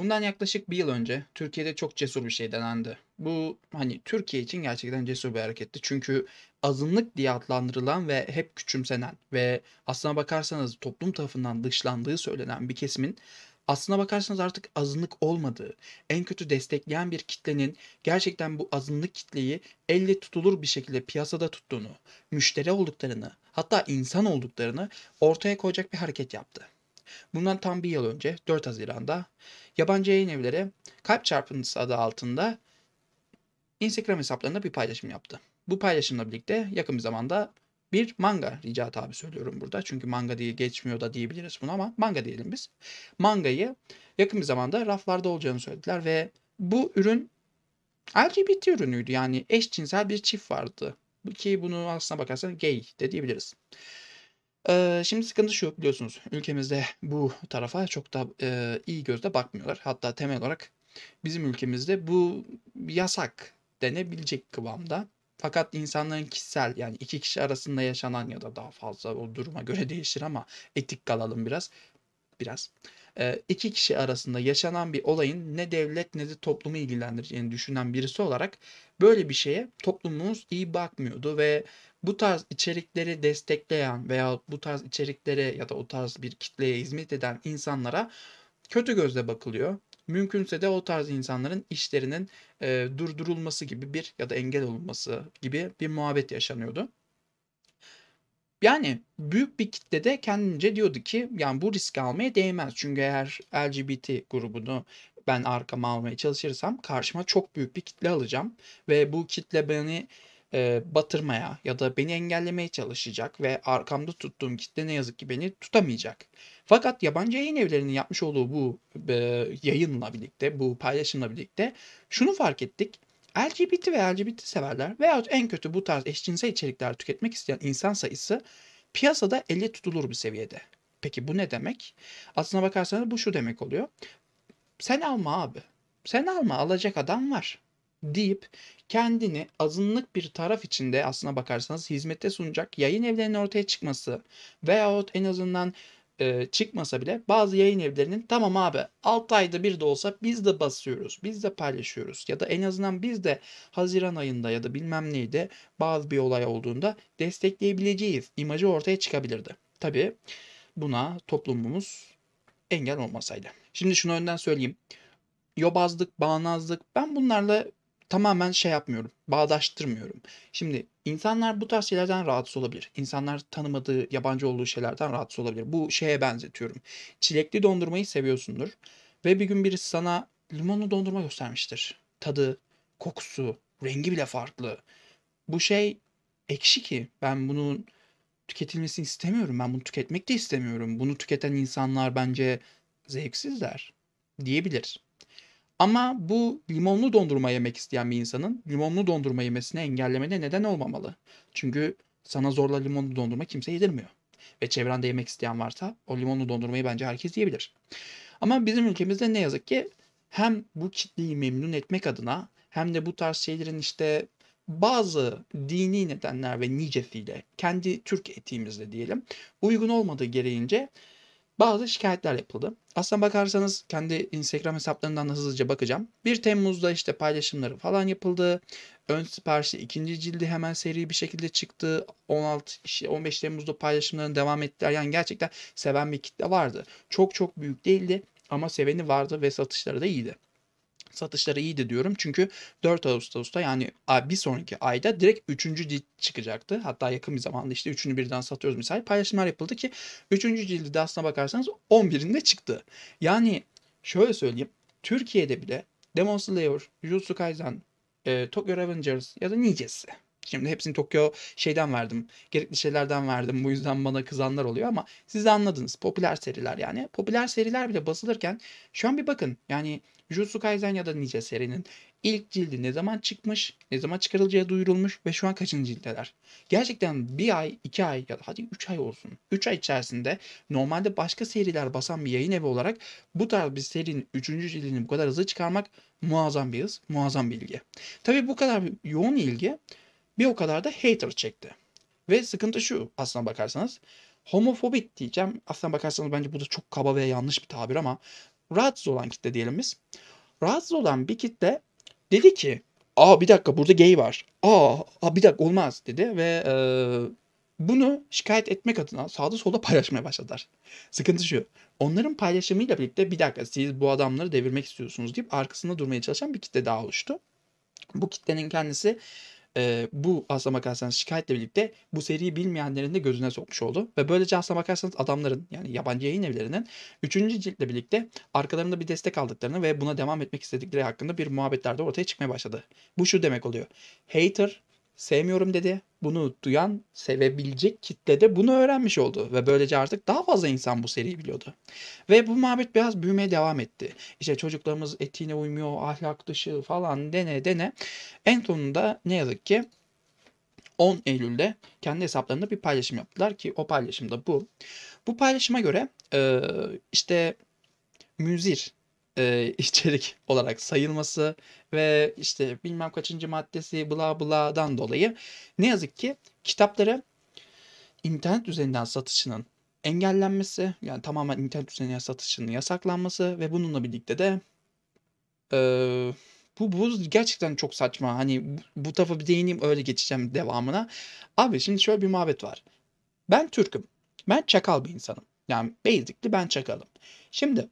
Bundan yaklaşık bir yıl önce Türkiye'de çok cesur bir şey denendi. Bu hani Türkiye için gerçekten cesur bir hareketti. Çünkü azınlık diye adlandırılan ve hep küçümsenen ve aslına bakarsanız toplum tarafından dışlandığı söylenen bir kesimin aslına bakarsanız artık azınlık olmadığı, en kötü destekleyen bir kitlenin gerçekten bu azınlık kitleyi elle tutulur bir şekilde piyasada tuttuğunu, müşteri olduklarını, hatta insan olduklarını ortaya koyacak bir hareket yaptı. Bundan tam bir yıl önce 4 Haziran'da yabancı yayın evleri Kalp Çarpıntısı adı altında Instagram hesaplarında bir paylaşım yaptı. Bu paylaşımla birlikte yakın bir zamanda bir manga rica tabi söylüyorum burada. Çünkü manga diye geçmiyor da diyebiliriz bunu ama manga diyelim biz. Mangayı yakın bir zamanda raflarda olacağını söylediler ve bu ürün LGBT ürünüydü. Yani eşcinsel bir çift vardı. Ki bunu aslına bakarsan gay de diyebiliriz şimdi sıkıntı şu biliyorsunuz ülkemizde bu tarafa çok da e, iyi gözle bakmıyorlar. Hatta temel olarak bizim ülkemizde bu yasak denebilecek kıvamda. Fakat insanların kişisel yani iki kişi arasında yaşanan ya da daha fazla o duruma göre değişir ama etik kalalım biraz. Biraz iki kişi arasında yaşanan bir olayın ne devlet ne de toplumu ilgilendireceğini düşünen birisi olarak böyle bir şeye toplumumuz iyi bakmıyordu ve bu tarz içerikleri destekleyen veya bu tarz içeriklere ya da o tarz bir kitleye hizmet eden insanlara kötü gözle bakılıyor. Mümkünse de o tarz insanların işlerinin e, durdurulması gibi bir ya da engel olunması gibi bir muhabbet yaşanıyordu. Yani büyük bir kitle de kendince diyordu ki yani bu riski almaya değmez. Çünkü eğer LGBT grubunu ben arkama almaya çalışırsam karşıma çok büyük bir kitle alacağım. Ve bu kitle beni e, batırmaya ya da beni engellemeye çalışacak ve arkamda tuttuğum kitle ne yazık ki beni tutamayacak. Fakat yabancı yayın evlerinin yapmış olduğu bu e, yayınla birlikte, bu paylaşımla birlikte şunu fark ettik. LGBT ve LGBT severler veyahut en kötü bu tarz eşcinsel içerikler tüketmek isteyen insan sayısı piyasada elle tutulur bir seviyede. Peki bu ne demek? Aslına bakarsanız bu şu demek oluyor. Sen alma abi. Sen alma alacak adam var deyip kendini azınlık bir taraf içinde aslına bakarsanız hizmette sunacak yayın evlerinin ortaya çıkması veyahut en azından e, çıkmasa bile bazı yayın evlerinin tamam abi 6 ayda bir de olsa biz de basıyoruz, biz de paylaşıyoruz ya da en azından biz de Haziran ayında ya da bilmem neydi bazı bir olay olduğunda destekleyebileceğiz imajı ortaya çıkabilirdi. Tabi buna toplumumuz engel olmasaydı. Şimdi şunu önden söyleyeyim. Yobazlık, bağnazlık ben bunlarla tamamen şey yapmıyorum, bağdaştırmıyorum. Şimdi insanlar bu tarz şeylerden rahatsız olabilir. İnsanlar tanımadığı, yabancı olduğu şeylerden rahatsız olabilir. Bu şeye benzetiyorum. Çilekli dondurmayı seviyorsundur ve bir gün birisi sana limonlu dondurma göstermiştir. Tadı, kokusu, rengi bile farklı. Bu şey ekşi ki ben bunun tüketilmesini istemiyorum. Ben bunu tüketmek de istemiyorum. Bunu tüketen insanlar bence zevksizler diyebilir. Ama bu limonlu dondurma yemek isteyen bir insanın limonlu dondurma yemesini engellemene neden olmamalı. Çünkü sana zorla limonlu dondurma kimse yedirmiyor. Ve çevrende yemek isteyen varsa o limonlu dondurmayı bence herkes yiyebilir. Ama bizim ülkemizde ne yazık ki hem bu kitleyi memnun etmek adına hem de bu tarz şeylerin işte bazı dini nedenler ve nicesiyle kendi Türk etiğimizle diyelim uygun olmadığı gereğince bazı şikayetler yapıldı. Aslına bakarsanız kendi Instagram hesaplarından da hızlıca bakacağım. 1 Temmuz'da işte paylaşımları falan yapıldı. Ön siparişi ikinci cildi hemen seri bir şekilde çıktı. 16 15 Temmuz'da paylaşımların devam ettiler. Yani gerçekten seven bir kitle vardı. Çok çok büyük değildi ama seveni vardı ve satışları da iyiydi satışları iyiydi diyorum. Çünkü 4 Ağustos'ta yani bir sonraki ayda direkt 3. cilt çıkacaktı. Hatta yakın bir zamanda işte 3'ünü birden satıyoruz misal paylaşımlar yapıldı ki 3. cildi de aslına bakarsanız 11'inde çıktı. Yani şöyle söyleyeyim. Türkiye'de bile Demon Slayer, Jujutsu Kaisen, e, Tokyo Revengers ya da Nice'si Şimdi hepsini Tokyo şeyden verdim. Gerekli şeylerden verdim. Bu yüzden bana kızanlar oluyor ama siz de anladınız. Popüler seriler yani. Popüler seriler bile basılırken şu an bir bakın. Yani Jujutsu Kaisen ya da Ninja serinin ilk cildi ne zaman çıkmış, ne zaman çıkarılacağı duyurulmuş ve şu an kaçıncı cildeler? Gerçekten bir ay, iki ay ya da hadi üç ay olsun. Üç ay içerisinde normalde başka seriler basan bir yayın evi olarak bu tarz bir serinin üçüncü cildini bu kadar hızlı çıkarmak muazzam bir hız, muazzam bir ilgi. Tabii bu kadar yoğun ilgi bir o kadar da hater çekti. Ve sıkıntı şu aslına bakarsanız. Homofobik diyeceğim. Aslına bakarsanız bence bu da çok kaba ve yanlış bir tabir ama rahatsız olan kitle diyelim biz. Rahatsız olan bir kitle dedi ki Aa bir dakika burada gay var. Aa, aa bir dakika olmaz dedi ve e, bunu şikayet etmek adına sağda solda paylaşmaya başladılar. Sıkıntı şu. Onların paylaşımıyla birlikte bir dakika siz bu adamları devirmek istiyorsunuz deyip arkasında durmaya çalışan bir kitle daha oluştu. Bu kitlenin kendisi e, bu aslına bakarsanız şikayetle birlikte bu seriyi bilmeyenlerin de gözüne sokmuş oldu. Ve böylece aslına bakarsanız adamların yani yabancı yayın evlerinin 3. ciltle birlikte arkalarında bir destek aldıklarını ve buna devam etmek istedikleri hakkında bir muhabbetlerde ortaya çıkmaya başladı. Bu şu demek oluyor. Hater sevmiyorum dedi. Bunu duyan, sevebilecek kitle de bunu öğrenmiş oldu. Ve böylece artık daha fazla insan bu seriyi biliyordu. Ve bu muhabbet biraz büyümeye devam etti. İşte çocuklarımız etiğine uymuyor, ahlak dışı falan dene dene. En sonunda ne yazık ki 10 Eylül'de kendi hesaplarında bir paylaşım yaptılar ki o paylaşımda bu. Bu paylaşıma göre işte Müzir e, içerik olarak sayılması ve işte bilmem kaçıncı maddesi bla bla'dan dolayı ne yazık ki kitapları internet üzerinden satışının engellenmesi yani tamamen internet üzerinden satışının yasaklanması ve bununla birlikte de e, bu, bu gerçekten çok saçma. Hani bu, bu tarafa bir değineyim öyle geçeceğim devamına. Abi şimdi şöyle bir muhabbet var. Ben Türk'üm. Ben çakal bir insanım. Yani basically ben çakalım. Şimdi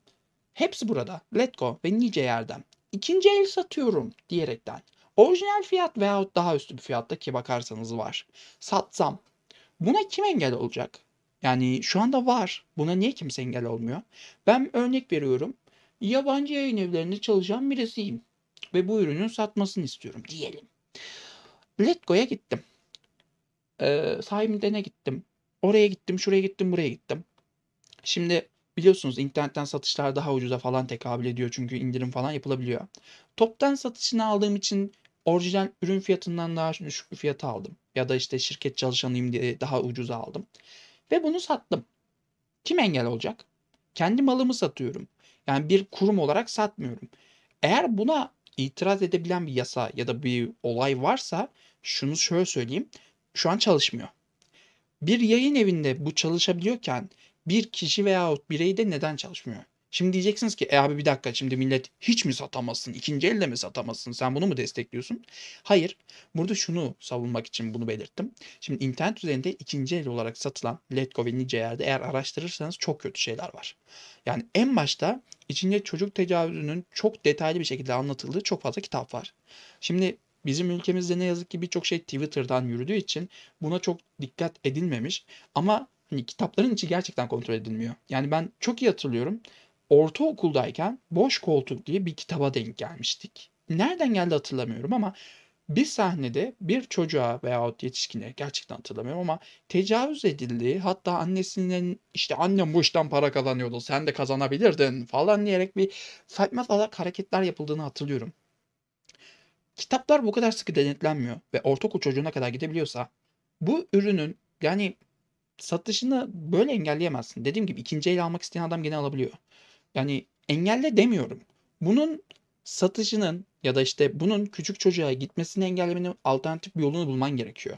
Hepsi burada. Letgo ve nice yerden. İkinci el satıyorum diyerekten. Orijinal fiyat veyahut daha üstü bir fiyatta ki bakarsanız var. Satsam. Buna kim engel olacak? Yani şu anda var. Buna niye kimse engel olmuyor? Ben örnek veriyorum. Yabancı yayın evlerinde çalışan birisiyim. Ve bu ürünün satmasını istiyorum diyelim. Letgo'ya gittim. Ee, ne gittim. Oraya gittim, şuraya gittim, buraya gittim. Şimdi biliyorsunuz internetten satışlar daha ucuza falan tekabül ediyor çünkü indirim falan yapılabiliyor. Toptan satışını aldığım için orijinal ürün fiyatından daha düşük bir fiyata aldım. Ya da işte şirket çalışanıyım diye daha ucuza aldım. Ve bunu sattım. Kim engel olacak? Kendi malımı satıyorum. Yani bir kurum olarak satmıyorum. Eğer buna itiraz edebilen bir yasa ya da bir olay varsa şunu şöyle söyleyeyim. Şu an çalışmıyor. Bir yayın evinde bu çalışabiliyorken bir kişi veyahut birey de neden çalışmıyor? Şimdi diyeceksiniz ki e abi bir dakika şimdi millet hiç mi satamazsın? ikinci elde mi satamazsın? Sen bunu mu destekliyorsun? Hayır. Burada şunu savunmak için bunu belirttim. Şimdi internet üzerinde ikinci el olarak satılan Letgo ve nice yerde eğer araştırırsanız çok kötü şeyler var. Yani en başta içinde çocuk tecavüzünün çok detaylı bir şekilde anlatıldığı çok fazla kitap var. Şimdi Bizim ülkemizde ne yazık ki birçok şey Twitter'dan yürüdüğü için buna çok dikkat edilmemiş. Ama Hani kitapların içi gerçekten kontrol edilmiyor. Yani ben çok iyi hatırlıyorum. Ortaokuldayken Boş Koltuk diye bir kitaba denk gelmiştik. Nereden geldi hatırlamıyorum ama bir sahnede bir çocuğa veyahut yetişkine gerçekten hatırlamıyorum ama tecavüz edildiği hatta annesinin işte annem bu işten para kazanıyordu sen de kazanabilirdin falan diyerek bir Fatma Salak hareketler yapıldığını hatırlıyorum. Kitaplar bu kadar sıkı denetlenmiyor ve ortaokul çocuğuna kadar gidebiliyorsa bu ürünün yani satışını böyle engelleyemezsin. Dediğim gibi ikinci el almak isteyen adam gene alabiliyor. Yani engelle demiyorum. Bunun satışının ya da işte bunun küçük çocuğa gitmesini engellemenin alternatif bir yolunu bulman gerekiyor.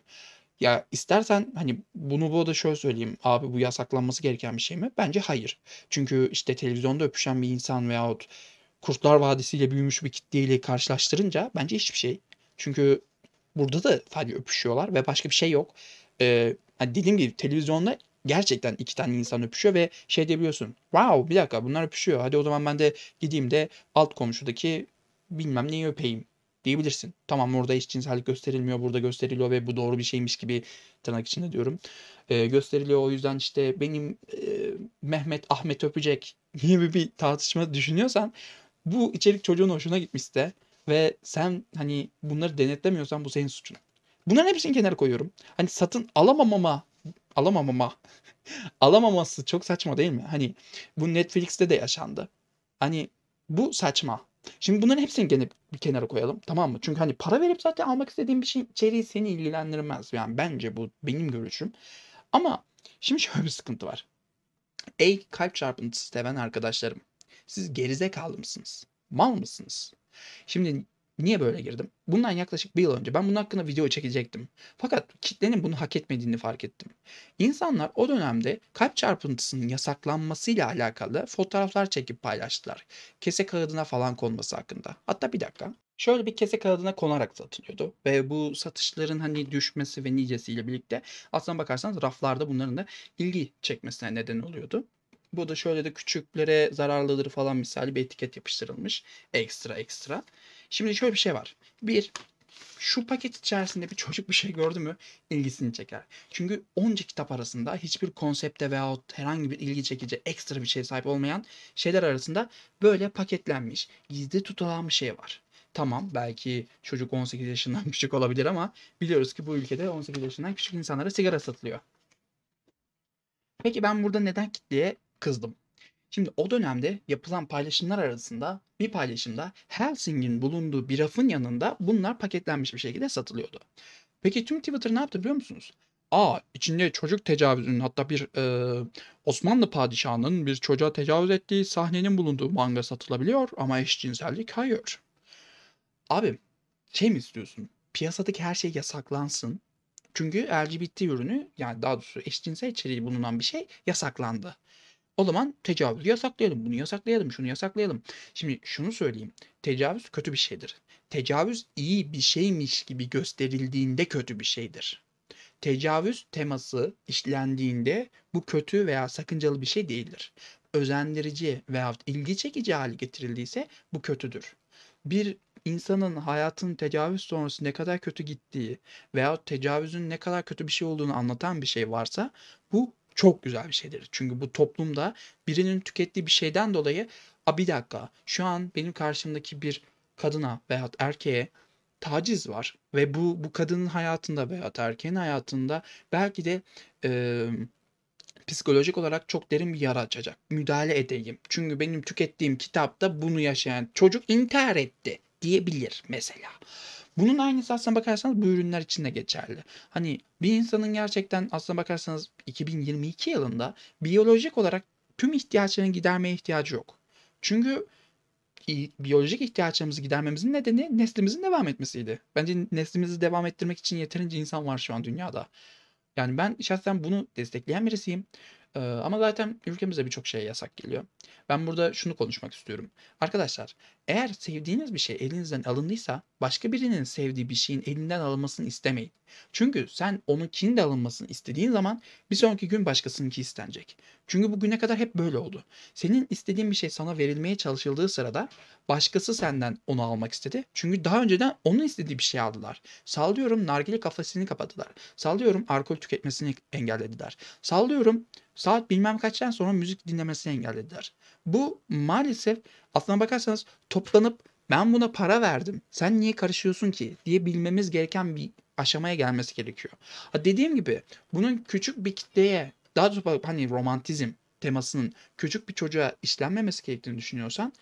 Ya istersen hani bunu bu da şöyle söyleyeyim. Abi bu yasaklanması gereken bir şey mi? Bence hayır. Çünkü işte televizyonda öpüşen bir insan veyahut Kurtlar Vadisi'yle büyümüş bir kitleyle karşılaştırınca bence hiçbir şey. Çünkü burada da sadece öpüşüyorlar ve başka bir şey yok. Ee, hani dediğim gibi televizyonda gerçekten iki tane insan öpüşüyor ve şey diyebiliyorsun. Wow bir dakika bunlar öpüşüyor. Hadi o zaman ben de gideyim de alt komşudaki bilmem neyi öpeyim diyebilirsin. Tamam orada eşcinsellik gösterilmiyor, burada gösteriliyor ve bu doğru bir şeymiş gibi tırnak içinde diyorum. E, gösteriliyor o yüzden işte benim e, Mehmet Ahmet öpecek gibi bir tartışma düşünüyorsan bu içerik çocuğun hoşuna gitmişse ve sen hani bunları denetlemiyorsan bu senin suçun. Bunların hepsini kenara koyuyorum. Hani satın alamamama alamamama alamaması çok saçma değil mi? Hani bu Netflix'te de yaşandı. Hani bu saçma. Şimdi bunların hepsini gene bir kenara koyalım tamam mı? Çünkü hani para verip zaten almak istediğim bir şey içeriği seni ilgilendirmez. Yani bence bu benim görüşüm. Ama şimdi şöyle bir sıkıntı var. Ey kalp çarpıntısı seven arkadaşlarım. Siz gerizekalı mısınız? Mal mısınız? Şimdi Niye böyle girdim? Bundan yaklaşık bir yıl önce ben bunun hakkında video çekecektim. Fakat kitlenin bunu hak etmediğini fark ettim. İnsanlar o dönemde kalp çarpıntısının yasaklanmasıyla alakalı fotoğraflar çekip paylaştılar. Kese kağıdına falan konması hakkında. Hatta bir dakika. Şöyle bir kese kağıdına konarak satılıyordu. Ve bu satışların hani düşmesi ve nicesiyle birlikte aslına bakarsanız raflarda bunların da ilgi çekmesine neden oluyordu. Bu da şöyle de küçüklere zararlıdır falan misali bir etiket yapıştırılmış. Ekstra ekstra. Şimdi şöyle bir şey var. Bir, şu paket içerisinde bir çocuk bir şey gördü mü ilgisini çeker. Çünkü onca kitap arasında hiçbir konsepte veya herhangi bir ilgi çekici ekstra bir şey sahip olmayan şeyler arasında böyle paketlenmiş, gizli tutulan bir şey var. Tamam belki çocuk 18 yaşından küçük olabilir ama biliyoruz ki bu ülkede 18 yaşından küçük insanlara sigara satılıyor. Peki ben burada neden kitleye kızdım. Şimdi o dönemde yapılan paylaşımlar arasında bir paylaşımda Helsing'in bulunduğu bir rafın yanında bunlar paketlenmiş bir şekilde satılıyordu. Peki tüm Twitter ne yaptı biliyor musunuz? Aa içinde çocuk tecavüzünün hatta bir e, Osmanlı padişahının bir çocuğa tecavüz ettiği sahnenin bulunduğu manga satılabiliyor ama eşcinsellik hayır. Abi şey mi istiyorsun? Piyasadaki her şey yasaklansın. Çünkü LGBT ürünü yani daha doğrusu eşcinsel içeriği bulunan bir şey yasaklandı. O zaman tecavüzü yasaklayalım, bunu yasaklayalım, şunu yasaklayalım. Şimdi şunu söyleyeyim. Tecavüz kötü bir şeydir. Tecavüz iyi bir şeymiş gibi gösterildiğinde kötü bir şeydir. Tecavüz teması işlendiğinde bu kötü veya sakıncalı bir şey değildir. Özendirici veya ilgi çekici hale getirildiyse bu kötüdür. Bir insanın hayatın tecavüz sonrası ne kadar kötü gittiği veya tecavüzün ne kadar kötü bir şey olduğunu anlatan bir şey varsa bu çok güzel bir şeydir. Çünkü bu toplumda birinin tükettiği bir şeyden dolayı a bir dakika şu an benim karşımdaki bir kadına veya erkeğe taciz var ve bu bu kadının hayatında veya erkeğin hayatında belki de e, psikolojik olarak çok derin bir yara açacak. Müdahale edeyim. Çünkü benim tükettiğim kitapta bunu yaşayan çocuk intihar etti diyebilir mesela. Bunun aynısı aslına bakarsanız bu ürünler için de geçerli. Hani bir insanın gerçekten aslına bakarsanız 2022 yılında biyolojik olarak tüm ihtiyaçlarını gidermeye ihtiyacı yok. Çünkü biyolojik ihtiyaçlarımızı gidermemizin nedeni neslimizin devam etmesiydi. Bence neslimizi devam ettirmek için yeterince insan var şu an dünyada. Yani ben şahsen bunu destekleyen birisiyim. Ee, ama zaten ülkemizde birçok şey yasak geliyor. Ben burada şunu konuşmak istiyorum. Arkadaşlar eğer sevdiğiniz bir şey elinizden alındıysa başka birinin sevdiği bir şeyin elinden alınmasını istemeyin. Çünkü sen onunkinin de alınmasını istediğin zaman bir sonraki gün başkasınınki istenecek. Çünkü bugüne kadar hep böyle oldu. Senin istediğin bir şey sana verilmeye çalışıldığı sırada başkası senden onu almak istedi. Çünkü daha önceden onun istediği bir şey aldılar. Sallıyorum nargile kafasını kapadılar. Sallıyorum alkol tüketmesini engellediler. Sallıyorum saat bilmem kaçtan sonra müzik dinlemesini engellediler. Bu maalesef aslına bakarsanız toplanıp ben buna para verdim. Sen niye karışıyorsun ki diye bilmemiz gereken bir aşamaya gelmesi gerekiyor. Ha dediğim gibi bunun küçük bir kitleye daha doğrusu hani romantizm temasının küçük bir çocuğa işlenmemesi gerektiğini düşünüyorsan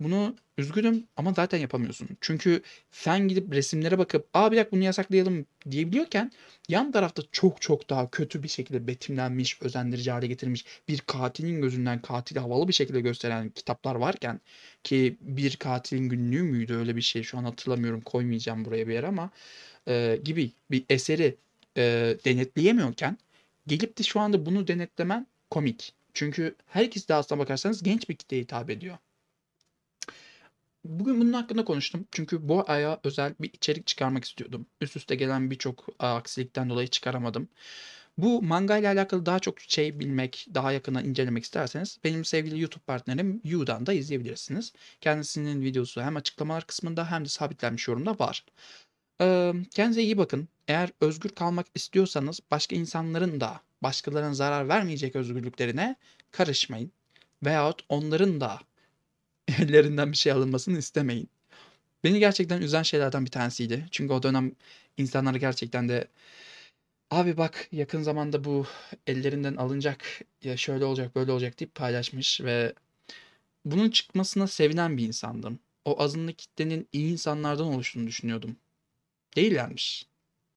bunu üzgünüm ama zaten yapamıyorsun. Çünkü sen gidip resimlere bakıp aa bir dakika bunu yasaklayalım diyebiliyorken yan tarafta çok çok daha kötü bir şekilde betimlenmiş, özendirici hale getirilmiş bir katilin gözünden katili havalı bir şekilde gösteren kitaplar varken ki bir katilin günlüğü müydü öyle bir şey şu an hatırlamıyorum koymayacağım buraya bir yer ama e, gibi bir eseri e, denetleyemiyorken gelip de şu anda bunu denetlemen komik. Çünkü herkes de aslına bakarsanız genç bir kitleye hitap ediyor. Bugün bunun hakkında konuştum. Çünkü bu aya özel bir içerik çıkarmak istiyordum. Üst üste gelen birçok aksilikten dolayı çıkaramadım. Bu manga ile alakalı daha çok şey bilmek, daha yakından incelemek isterseniz benim sevgili YouTube partnerim Yu'dan da izleyebilirsiniz. Kendisinin videosu hem açıklamalar kısmında hem de sabitlenmiş yorumda var. Ee, kendinize iyi bakın. Eğer özgür kalmak istiyorsanız başka insanların da başkalarına zarar vermeyecek özgürlüklerine karışmayın. Veyahut onların da ellerinden bir şey alınmasını istemeyin. Beni gerçekten üzen şeylerden bir tanesiydi. Çünkü o dönem insanlar gerçekten de abi bak yakın zamanda bu ellerinden alınacak ya şöyle olacak böyle olacak deyip paylaşmış ve bunun çıkmasına sevinen bir insandım. O azınlık kitlenin iyi insanlardan oluştuğunu düşünüyordum. Değillermiş.